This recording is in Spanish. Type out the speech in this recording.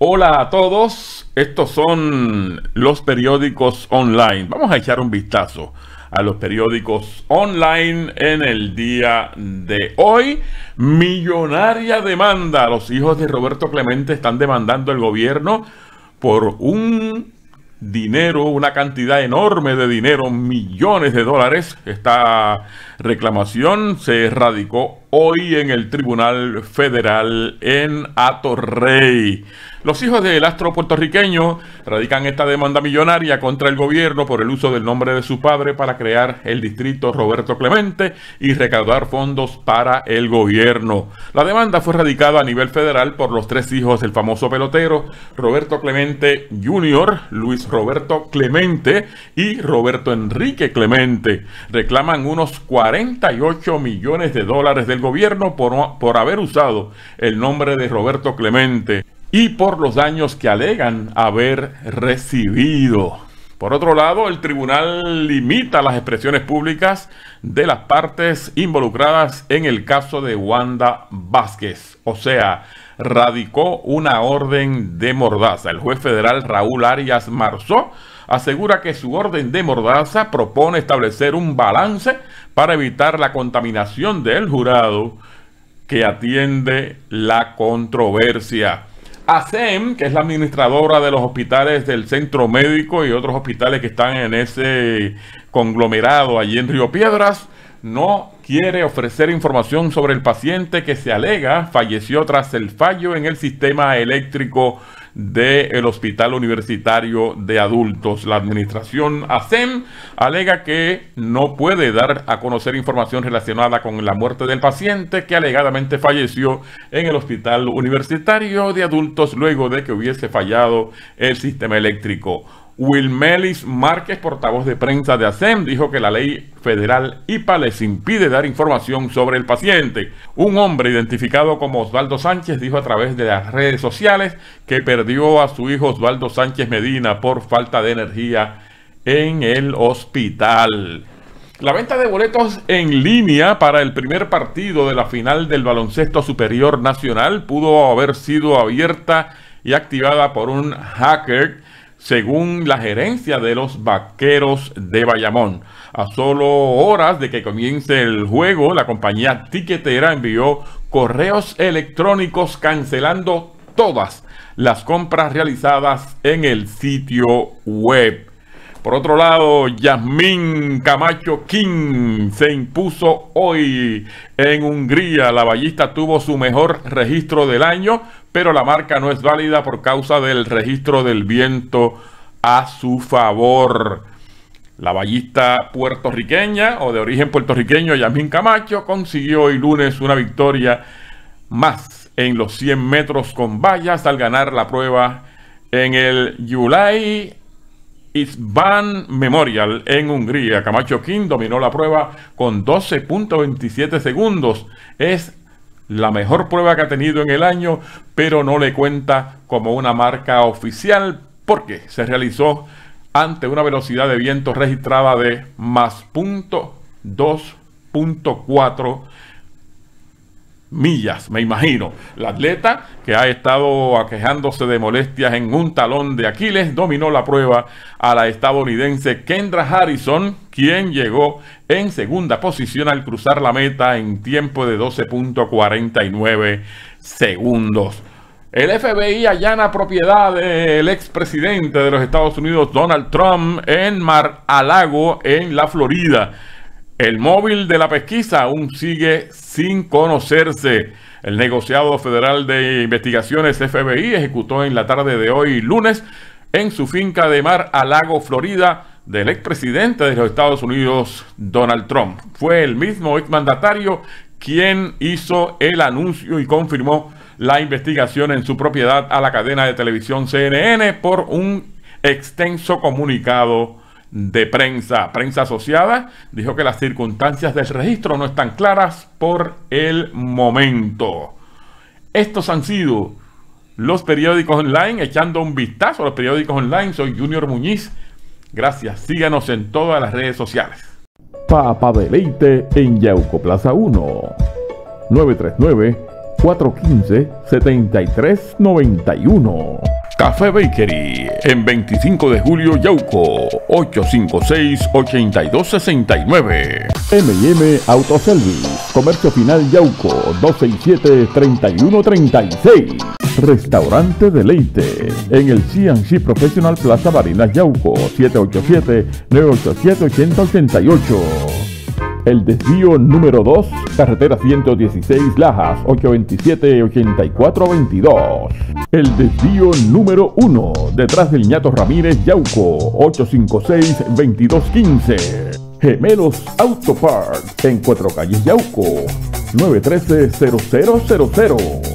Hola a todos, estos son los periódicos online. Vamos a echar un vistazo a los periódicos online en el día de hoy. Millonaria demanda. Los hijos de Roberto Clemente están demandando al gobierno por un dinero, una cantidad enorme de dinero, millones de dólares. Esta reclamación se erradicó hoy en el Tribunal Federal en Atorrey. Los hijos del astro puertorriqueño radican esta demanda millonaria contra el gobierno por el uso del nombre de su padre para crear el distrito Roberto Clemente y recaudar fondos para el gobierno. La demanda fue radicada a nivel federal por los tres hijos del famoso pelotero Roberto Clemente Jr., Luis Roberto Clemente y Roberto Enrique Clemente. Reclaman unos 48 millones de dólares de gobierno por, por haber usado el nombre de Roberto Clemente y por los daños que alegan haber recibido. Por otro lado, el tribunal limita las expresiones públicas de las partes involucradas en el caso de Wanda Vázquez. O sea, radicó una orden de mordaza. El juez federal Raúl Arias Marzó asegura que su orden de mordaza propone establecer un balance para evitar la contaminación del jurado que atiende la controversia. ASEM, que es la administradora de los hospitales del Centro Médico y otros hospitales que están en ese conglomerado allí en Río Piedras, no quiere ofrecer información sobre el paciente que se alega falleció tras el fallo en el sistema eléctrico del Hospital Universitario de Adultos. La administración ASEM alega que no puede dar a conocer información relacionada con la muerte del paciente que alegadamente falleció en el Hospital Universitario de Adultos luego de que hubiese fallado el sistema eléctrico. Wilmelis Márquez, portavoz de prensa de ASEM, dijo que la ley federal IPA les impide dar información sobre el paciente. Un hombre identificado como Osvaldo Sánchez dijo a través de las redes sociales que perdió a su hijo Osvaldo Sánchez Medina por falta de energía en el hospital. La venta de boletos en línea para el primer partido de la final del baloncesto superior nacional pudo haber sido abierta y activada por un hacker según la gerencia de los Vaqueros de Bayamón. A solo horas de que comience el juego, la compañía tiquetera envió correos electrónicos cancelando todas las compras realizadas en el sitio web. Por otro lado, Yasmín Camacho King se impuso hoy en Hungría. La ballista tuvo su mejor registro del año, pero la marca no es válida por causa del registro del viento a su favor. La ballista puertorriqueña o de origen puertorriqueño, Yasmín Camacho, consiguió hoy lunes una victoria más en los 100 metros con vallas al ganar la prueba en el Yulai Isban Memorial en Hungría. Camacho King dominó la prueba con 12.27 segundos. Es la mejor prueba que ha tenido en el año, pero no le cuenta como una marca oficial porque se realizó ante una velocidad de viento registrada de más punto 2.4 millas, me imagino. La atleta, que ha estado aquejándose de molestias en un talón de Aquiles, dominó la prueba a la estadounidense Kendra Harrison, quien llegó en segunda posición al cruzar la meta en tiempo de 12.49 segundos. El FBI allana propiedad del expresidente de los Estados Unidos, Donald Trump, en Mar-a-Lago, en la Florida. El móvil de la pesquisa aún sigue sin conocerse. El negociado federal de investigaciones FBI ejecutó en la tarde de hoy, lunes, en su finca de mar a Lago, Florida, del expresidente de los Estados Unidos, Donald Trump. Fue el mismo exmandatario quien hizo el anuncio y confirmó la investigación en su propiedad a la cadena de televisión CNN por un extenso comunicado de prensa. Prensa asociada dijo que las circunstancias del registro no están claras por el momento. Estos han sido los periódicos online, echando un vistazo a los periódicos online. Soy Junior Muñiz. Gracias. Síganos en todas las redes sociales. Deleite en Yauco Plaza 1. 939 415 7391. Café Bakery, en 25 de julio, Yauco, 856-8269. MM Autoservice, Comercio Final Yauco, 267-3136. Restaurante de Leite, en el CNC Professional Plaza Barinas Yauco, 787-987-8088. El desvío número 2, carretera 116 Lajas, 827-8422. El desvío número 1, detrás del ñato Ramírez Yauco, 856-2215. Gemelos Auto Park, en Cuatro Calles Yauco, 913-0000.